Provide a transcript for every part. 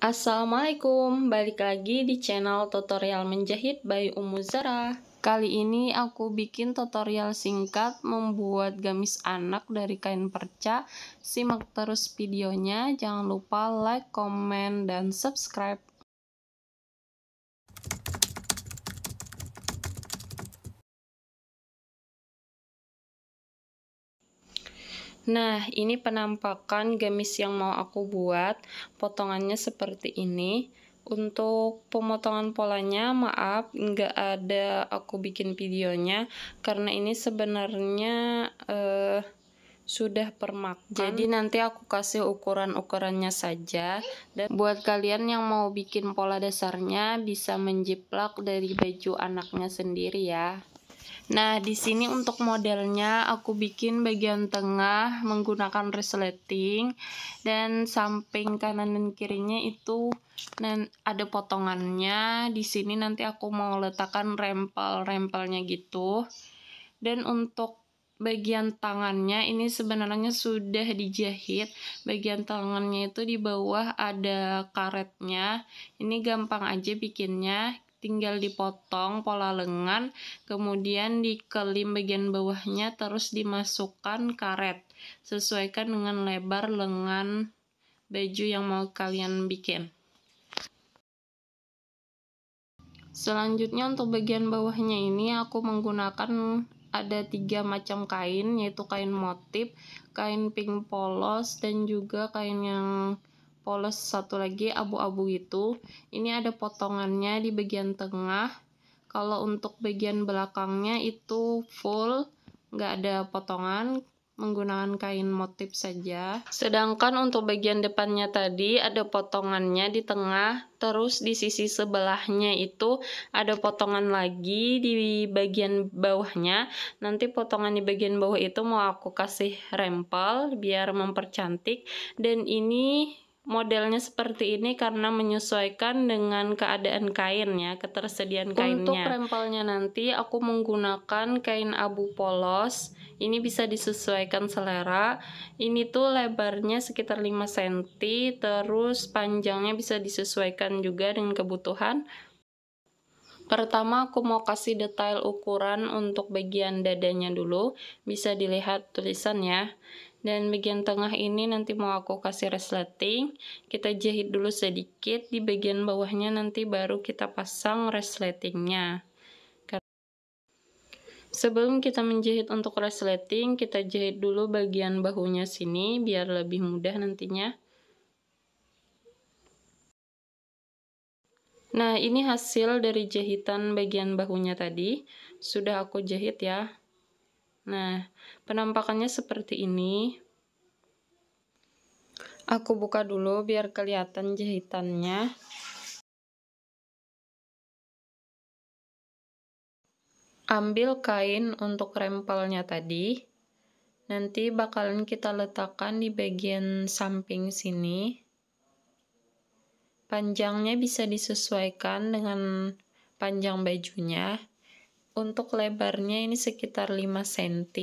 Assalamualaikum, balik lagi di channel tutorial menjahit by Umu Zara. Kali ini aku bikin tutorial singkat membuat gamis anak dari kain perca. Simak terus videonya, jangan lupa like, comment, dan subscribe. Nah, ini penampakan gamis yang mau aku buat. Potongannya seperti ini. Untuk pemotongan polanya, maaf, nggak ada aku bikin videonya. Karena ini sebenarnya... eh sudah permak. Jadi nanti aku kasih ukuran-ukurannya saja. Dan buat kalian yang mau bikin pola dasarnya bisa menjiplak dari baju anaknya sendiri ya. Nah, di sini untuk modelnya aku bikin bagian tengah menggunakan resleting dan samping kanan dan kirinya itu dan ada potongannya. Di sini nanti aku mau letakkan rempel-rempelnya gitu. Dan untuk bagian tangannya ini sebenarnya sudah dijahit. Bagian tangannya itu di bawah ada karetnya. Ini gampang aja bikinnya tinggal dipotong pola lengan, kemudian dikelim bagian bawahnya, terus dimasukkan karet. Sesuaikan dengan lebar lengan baju yang mau kalian bikin. Selanjutnya untuk bagian bawahnya ini aku menggunakan ada tiga macam kain, yaitu kain motif, kain pink polos, dan juga kain yang polos satu lagi abu-abu itu ini ada potongannya di bagian tengah kalau untuk bagian belakangnya itu full nggak ada potongan menggunakan kain motif saja. Sedangkan untuk bagian depannya tadi ada potongannya di tengah, terus di sisi sebelahnya itu ada potongan lagi di bagian bawahnya. Nanti potongan di bagian bawah itu mau aku kasih rempel biar mempercantik dan ini modelnya seperti ini karena menyesuaikan dengan keadaan kainnya, ketersediaan Untuk kainnya. Untuk rempelnya nanti aku menggunakan kain abu polos. Ini bisa disesuaikan selera. Ini tuh lebarnya sekitar 5 cm, terus panjangnya bisa disesuaikan juga dengan kebutuhan. Pertama aku mau kasih detail ukuran untuk bagian dadanya dulu, bisa dilihat tulisannya. ya dan bagian tengah ini nanti mau aku kasih resleting kita jahit dulu sedikit di bagian bawahnya nanti baru kita pasang resletingnya Sebelum kita menjahit untuk resleting, kita jahit dulu bagian bahunya sini biar lebih mudah nantinya. Nah, ini hasil dari jahitan bagian bahunya tadi. Sudah aku jahit ya. Nah, penampakannya seperti ini. Aku buka dulu biar kelihatan jahitannya. Ambil kain untuk rempelnya tadi. Nanti bakalan kita letakkan di bagian samping sini. Panjangnya bisa disesuaikan dengan panjang bajunya. Untuk lebarnya ini sekitar 5 cm.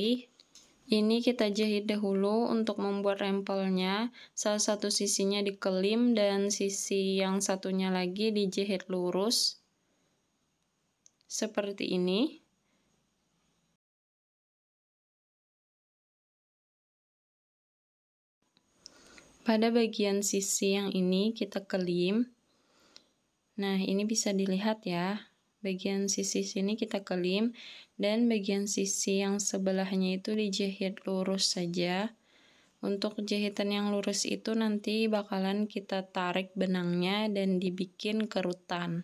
Ini kita jahit dahulu untuk membuat rempelnya. Salah satu sisinya dikelim dan sisi yang satunya lagi dijahit lurus. Seperti ini. Pada bagian sisi yang ini kita kelim. Nah, ini bisa dilihat ya. Bagian sisi sini kita kelim dan bagian sisi yang sebelahnya itu dijahit lurus saja. Untuk jahitan yang lurus itu nanti bakalan kita tarik benangnya dan dibikin kerutan.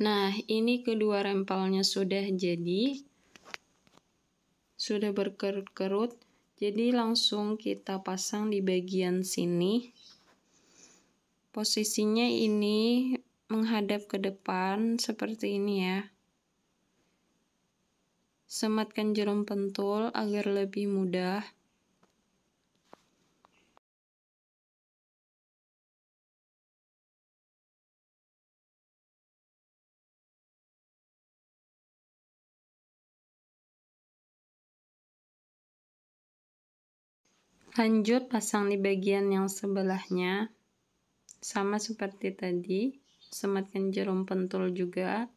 Nah, ini kedua rempalnya sudah jadi. Sudah berkerut-kerut. Jadi langsung kita pasang di bagian sini. Posisinya ini menghadap ke depan seperti ini ya. Sematkan jarum pentul agar lebih mudah. Lanjut pasang di bagian yang sebelahnya. Sama seperti tadi, sematkan jarum pentul juga.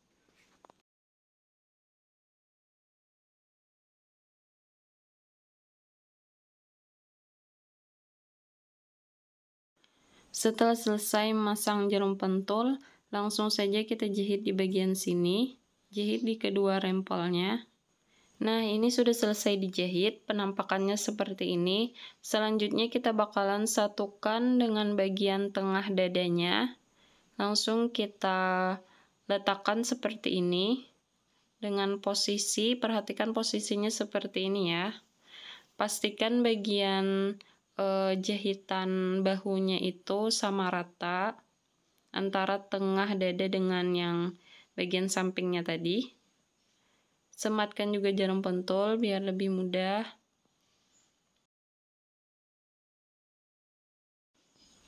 Setelah selesai masang jarum pentul, langsung saja kita jahit di bagian sini. Jahit di kedua rempelnya. Nah, ini sudah selesai dijahit, penampakannya seperti ini. Selanjutnya kita bakalan satukan dengan bagian tengah dadanya. Langsung kita letakkan seperti ini. Dengan posisi, perhatikan posisinya seperti ini ya. Pastikan bagian e, jahitan bahunya itu sama rata antara tengah dada dengan yang bagian sampingnya tadi. Sematkan juga jarum pentul biar lebih mudah.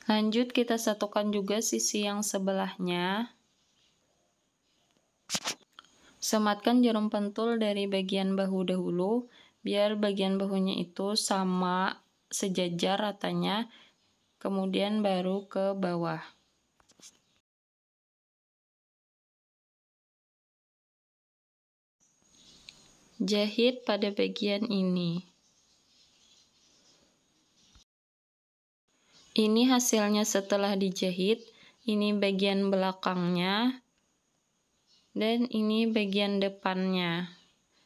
Lanjut kita satukan juga sisi yang sebelahnya. Sematkan jarum pentul dari bagian bahu dahulu, biar bagian bahunya itu sama sejajar ratanya, kemudian baru ke bawah. Jahit pada bagian ini. Ini hasilnya setelah dijahit. Ini bagian belakangnya. Dan ini bagian depannya.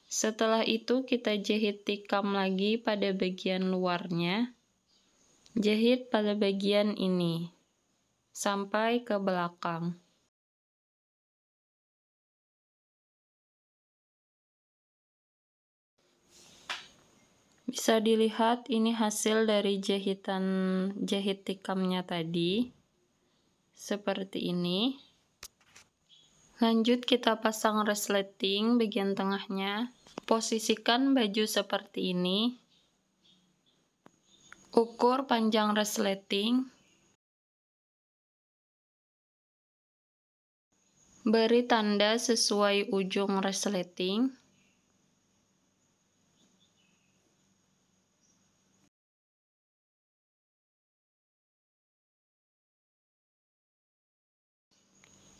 Setelah itu kita jahit tikam lagi pada bagian luarnya. Jahit pada bagian ini. Sampai ke belakang. Bisa dilihat ini hasil dari jahitan jahit tikamnya tadi. Seperti ini. Lanjut kita pasang resleting bagian tengahnya. Posisikan baju seperti ini. Ukur panjang resleting. Beri tanda sesuai ujung resleting.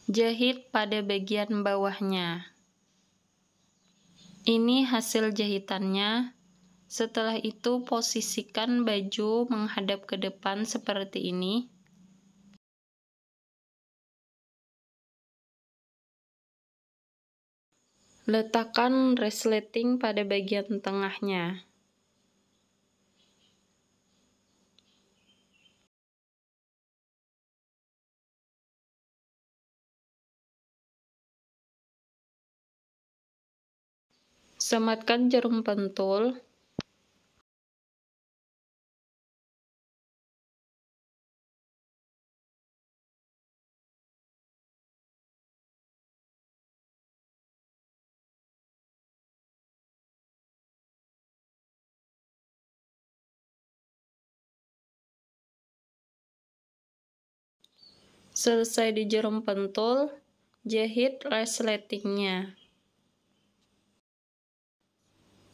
Jahit pada bagian bawahnya. Ini hasil jahitannya. Setelah itu posisikan baju menghadap ke depan seperti ini. Letakkan resleting pada bagian tengahnya. Sematkan jarum pentul Selesai di jarum pentul, jahit resletingnya.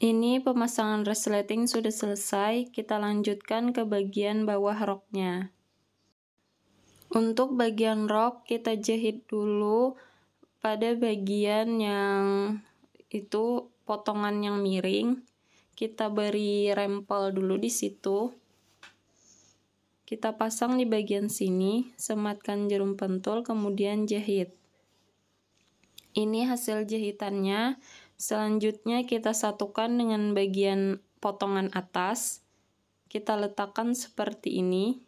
Ini pemasangan resleting sudah selesai, kita lanjutkan ke bagian bawah roknya. Untuk bagian rok kita jahit dulu pada bagian yang itu potongan yang miring. Kita beri rempel dulu di situ. Kita pasang di bagian sini, sematkan jarum pentul kemudian jahit. Ini hasil jahitannya. Selanjutnya kita satukan dengan bagian potongan atas. Kita letakkan seperti ini.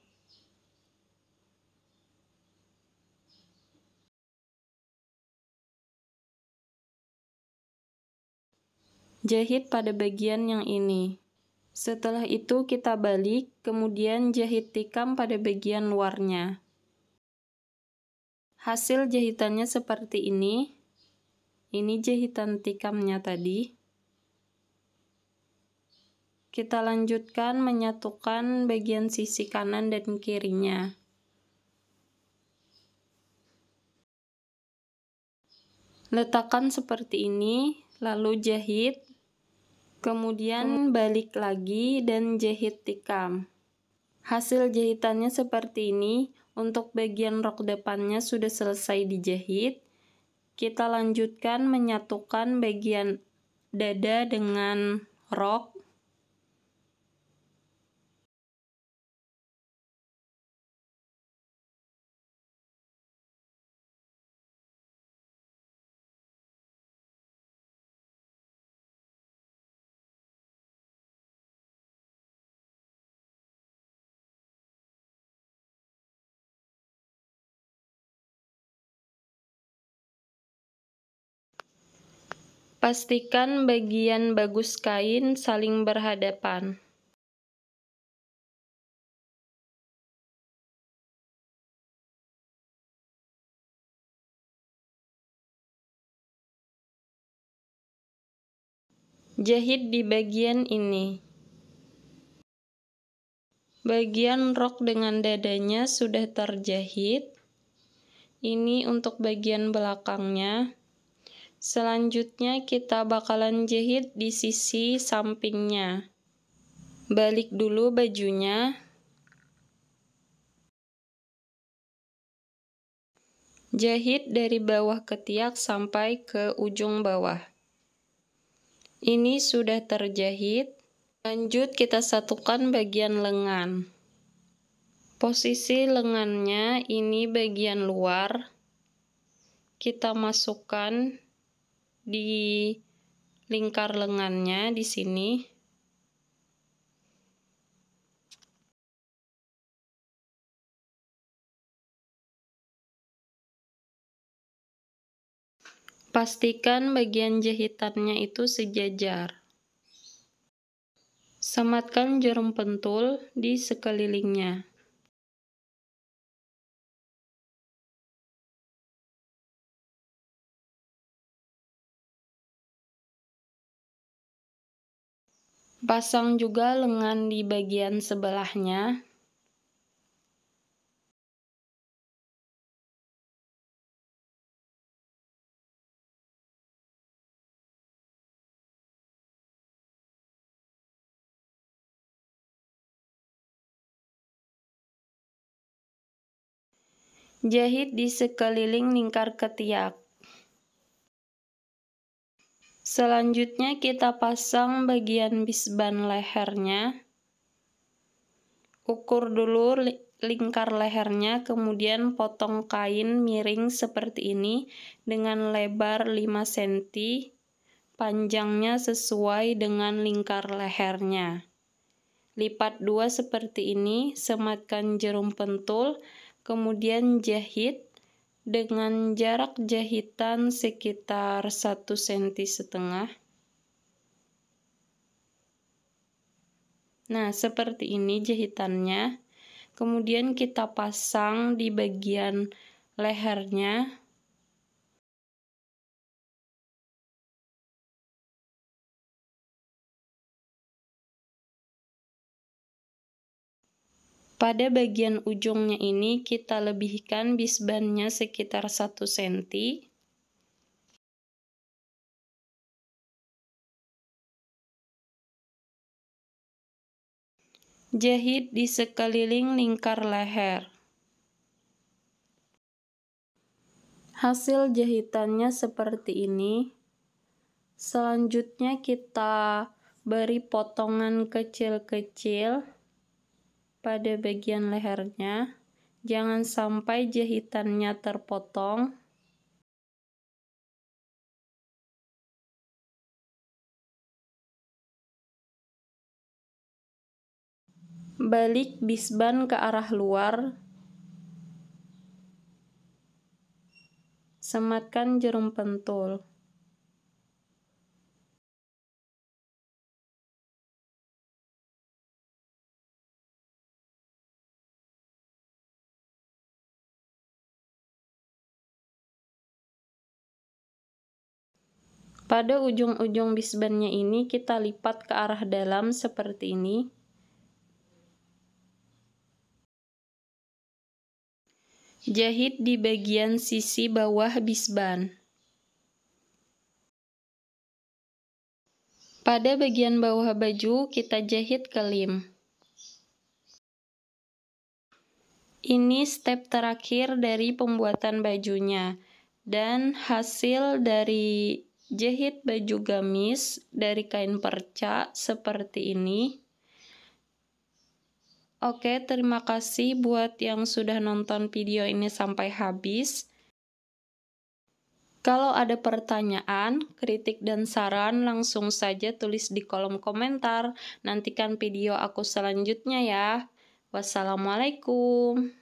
Jahit pada bagian yang ini. Setelah itu kita balik, kemudian jahit tikam pada bagian luarnya. Hasil jahitannya seperti ini ini jahitan tikamnya tadi kita lanjutkan menyatukan bagian sisi kanan dan kirinya. Letakkan seperti ini, lalu jahit, kemudian balik lagi dan jahit tikam. Hasil jahitannya seperti ini, untuk bagian rok depannya sudah selesai dijahit, kita lanjutkan menyatukan bagian dada dengan rok Pastikan bagian bagus kain saling berhadapan. Jahit di bagian ini. Bagian rok dengan dadanya sudah terjahit. Ini untuk bagian belakangnya. Selanjutnya kita bakalan jahit di sisi sampingnya. Balik dulu bajunya. Jahit dari bawah ketiak sampai ke ujung bawah. Ini sudah terjahit. Lanjut kita satukan bagian lengan. Posisi lengannya ini bagian luar. Kita masukkan di lingkar lengannya di sini. Pastikan bagian jahitannya itu sejajar. Sematkan jarum pentul di sekelilingnya. Pasang juga lengan di bagian sebelahnya. Jahit di sekeliling lingkar ketiak. Selanjutnya kita pasang bagian bisban lehernya. Ukur dulu lingkar lehernya, kemudian potong kain miring seperti ini dengan lebar 5 cm, panjangnya sesuai dengan lingkar lehernya. Lipat dua seperti ini, sematkan jarum pentul, kemudian jahit dengan jarak jahitan sekitar 1 cm setengah. Nah, seperti ini jahitannya. Kemudian kita pasang di bagian lehernya Pada bagian ujungnya ini kita lebihkan bisbannya sekitar 1 cm. Jahit di sekeliling lingkar leher. Hasil jahitannya seperti ini. Selanjutnya kita beri potongan kecil-kecil pada bagian lehernya. Jangan sampai jahitannya terpotong. Balik bisban ke arah luar. Sematkan jarum pentul. Pada ujung-ujung bisbannya ini kita lipat ke arah dalam seperti ini. Jahit di bagian sisi bawah bisban. Pada bagian bawah baju kita jahit ke lim. Ini step terakhir dari pembuatan bajunya dan hasil dari Jahit baju gamis dari kain perca seperti ini. Oke, terima kasih buat yang sudah nonton video ini sampai habis. Kalau ada pertanyaan, kritik, dan saran, langsung saja tulis di kolom komentar. Nantikan video aku selanjutnya ya. Wassalamualaikum.